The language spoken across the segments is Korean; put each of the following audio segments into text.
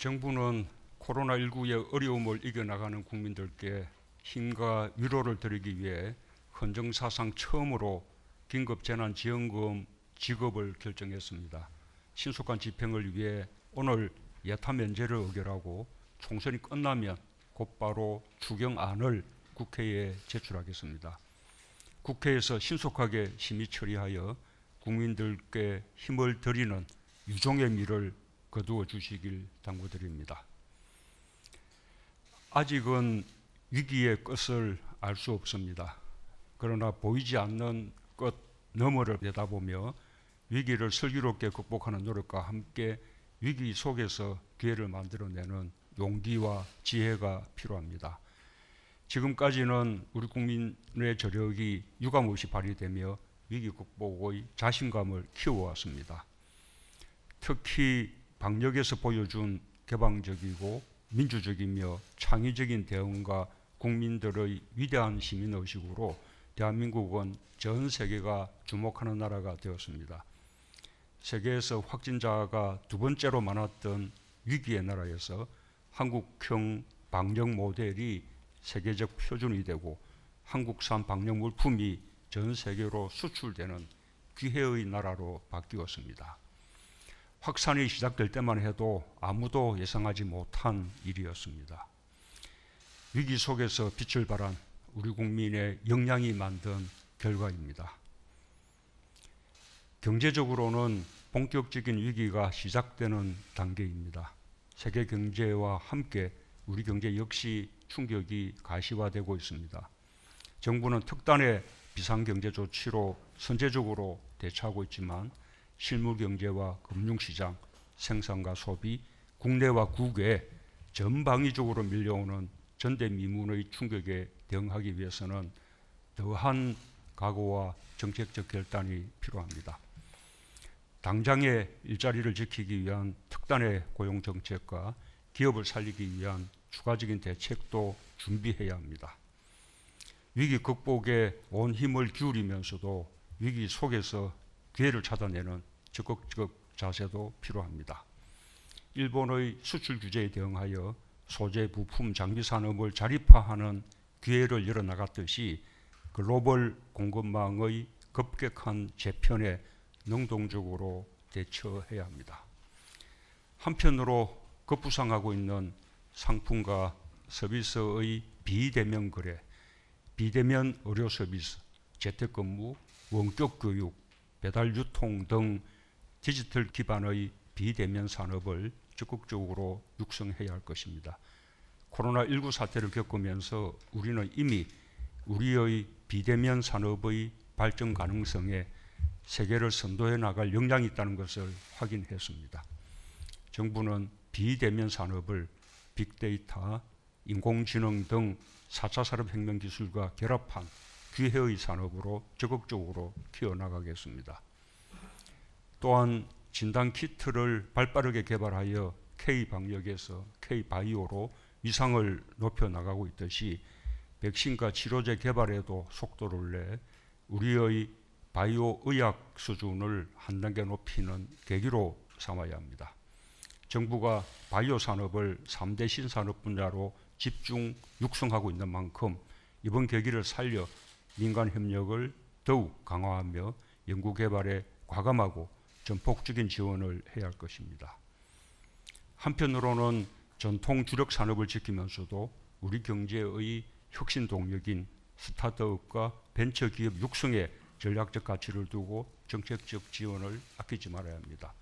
정부는 코로나19의 어려움을 이겨나가는 국민들께 힘과 위로를 드리기 위해 헌정사상 처음으로 긴급재난지원금 지급을 결정했습니다. 신속한 집행을 위해 오늘 예타 면제를 의결하고 총선이 끝나면 곧바로 추경안을 국회에 제출하겠습니다. 국회에서 신속하게 심의 처리하여 국민들께 힘을 드리는 유종의 미를 거두어 주시길 당부드립니다. 아직은 위기의 끝을 알 수 없습니다. 그러나 보이지 않는 끝 너머를 내다보며 위기를 슬기롭게 극복하는 노력과 함께 위기 속에서 기회를 만들어내는 용기와 지혜가 필요합니다. 지금까지는 우리 국민의 저력이 유감없이 발휘되며 위기 극복의 자신감을 키워왔습니다. 특히 방역에서 보여준 개방적이고 민주적이며 창의적인 대응과 국민들의 위대한 시민 의식으로 대한민국은 전 세계가 주목하는 나라가 되었습니다. 세계에서 확진자가 두 번째로 많았던 위기의 나라에서 한국형 방역 모델이 세계적 표준이 되고 한국산 방역 물품이 전 세계로 수출되는 기회의 나라로 바뀌었습니다. 확산이 시작될 때만 해도 아무도 예상하지 못한 일이었습니다. 위기 속에서 빛을 발한 우리 국민의 역량이 만든 결과입니다. 경제적으로는 본격적인 위기가 시작되는 단계입니다. 세계 경제와 함께 우리 경제 역시 충격이 가시화되고 있습니다. 정부는 특단의 비상경제 조치로 선제적으로 대처하고 있지만 실물경제와 금융시장, 생산과 소비, 국내와 국외 전방위적으로 밀려오는 전대미문의 충격에 대응하기 위해서는 더한 각오와 정책적 결단이 필요합니다. 당장의 일자리를 지키기 위한 특단의 고용 정책과 기업을 살리기 위한 추가적인 대책도 준비해야 합니다. 위기 극복에 온 힘을 기울이면서도 위기 속에서 기회를 찾아내는 적극적 자세도 필요합니다. 일본의 수출 규제에 대응하여 소재 부품 장비 산업을 자립화하는 기회를 열어나갔듯이 글로벌 공급망의 급격한 재편에 능동적으로 대처해야 합니다. 한편으로 급부상하고 있는 상품과 서비스의 비대면 거래, 비대면 의료 서비스, 재택근무, 원격 교육, 배달 유통 등 디지털 기반의 비대면 산업을 적극적으로 육성해야 할 것입니다. 코로나19 사태를 겪으면서 우리는 이미 우리의 비대면 산업의 발전 가능성에 세계를 선도해 나갈 역량이 있다는 것을 확인했습니다. 정부는 비대면 산업을 빅데이터, 인공지능 등 4차 산업혁명 기술과 결합한 기회의 산업으로 적극적으로 키워나가겠습니다. 또한 진단 키트를 발빠르게 개발하여 K 방역에서 K 바이오로 위상을 높여 나가고 있듯이 백신과 치료제 개발에도 속도를 내 우리의 바이오 의학 수준을 한 단계 높이는 계기로 삼아야 합니다. 정부가 바이오 산업을 3대 신산업 분야로 집중 육성하고 있는 만큼 이번 계기를 살려 민간 협력을 더욱 강화하며 연구 개발에 과감하고 전폭적인 지원을 해야 할 것입니다. 한편으로는 전통 주력 산업을 지키면서도 우리 경제의 혁신 동력인 스타트업과 벤처 기업 육성에 전략적 가치를 두고 정책적 지원을 아끼지 말아야 합니다.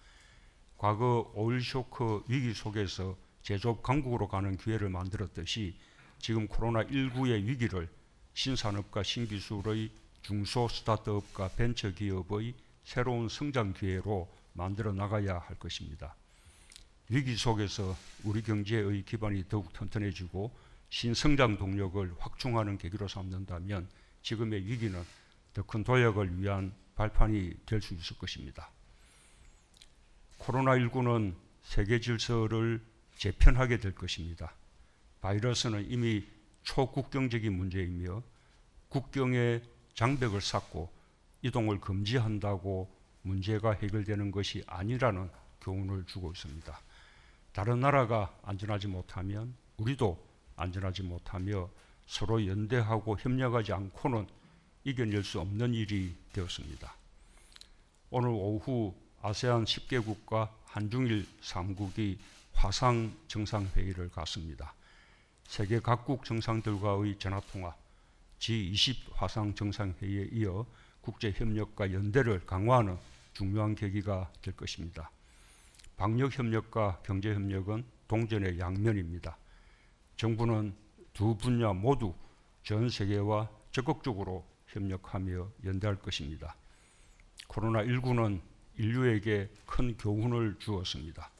과거 오일 쇼크 위기 속에서 제조업 강국으로 가는 기회를 만들었듯이 지금 코로나19의 위기를 신산업과 신기술의 중소 스타트업과 벤처 기업의 새로운 성장 기회로 만들어 나가야 할 것입니다. 위기 속에서 우리 경제의 기반이 더욱 튼튼해지고 신성장 동력을 확충하는 계기로 삼는다면 지금의 위기는 더 큰 도약을 위한 발판이 될 수 있을 것입니다. 코로나19는 세계 질서를 재편하게 될 것입니다. 바이러스는 이미 초국경적인 문제이며 국경의 장벽을 쌓고 이동을 금지한다고 문제가 해결되는 것이 아니라는 교훈을 주고 있습니다. 다른 나라가 안전하지 못하면 우리도 안전하지 못하며 서로 연대하고 협력하지 않고는 이겨낼 수 없는 일이 되었습니다. 오늘 오후 아세안 10개국과 한중일 3국이 화상 정상회의를 갖습니다. 세계 각국 정상들과의 전화통화, G20 화상 정상회의에 이어 국제 협력과 연대를 강화하는 중요한 계기가 될 것입니다. 방역 협력과 경제 협력은 동전의 양면입니다. 정부는 두 분야 모두 전 세계와 적극적으로 협력하며 연대할 것입니다. 코로나19는 인류에게 큰 교훈을 주었습니다.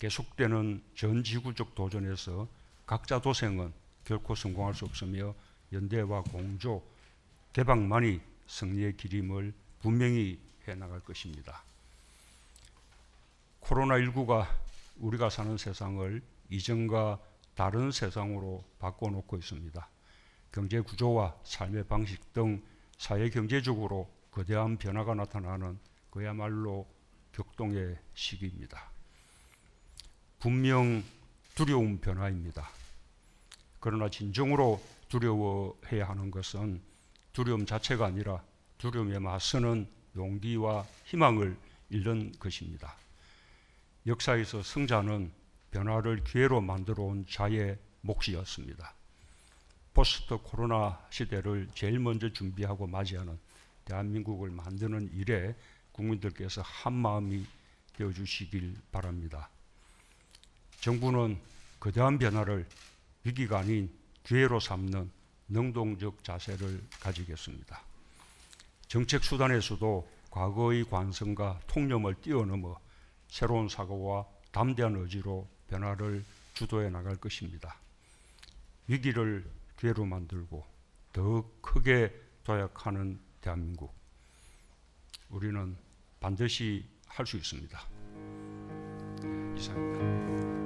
계속되는 전 지구적 도전에서 각자 도생은 결코 성공할 수 없으며 연대와 공조, 개방만이 승리의 기림을 분명히 해 나갈 것입니다. 코로나19가 우리가 사는 세상을 이전과 다른 세상으로 바꿔놓고 있습니다. 경제 구조와 삶의 방식 등 사회 경제적으로 거대한 변화가 나타나는 그야말로 격동의 시기입니다. 분명 두려운 변화입니다. 그러나 진정으로 두려워해야 하는 것은 두려움 자체가 아니라 두려움에 맞서는 용기와 희망을 잃는 것입니다. 역사에서 승자는 변화를 기회로 만들어 온 자의 몫이었습니다. 포스트 코로나 시대를 제일 먼저 준비하고 맞이하는 대한민국을 만드는 일에 국민들께서 한 마음이 되어 주시길 바랍니다. 정부는 거대한 변화를 위기가 아닌 기회로 삼는 능동적 자세를 가지겠습니다. 정책 수단에서도 과거의 관성과 통념을 뛰어넘어 새로운 사고와 담대한 의지로 변화를 주도해 나갈 것입니다. 위기를 기회로 만들고 더 크게 도약하는 대한민국. 우리는 반드시 할 수 있습니다. 이상입니다.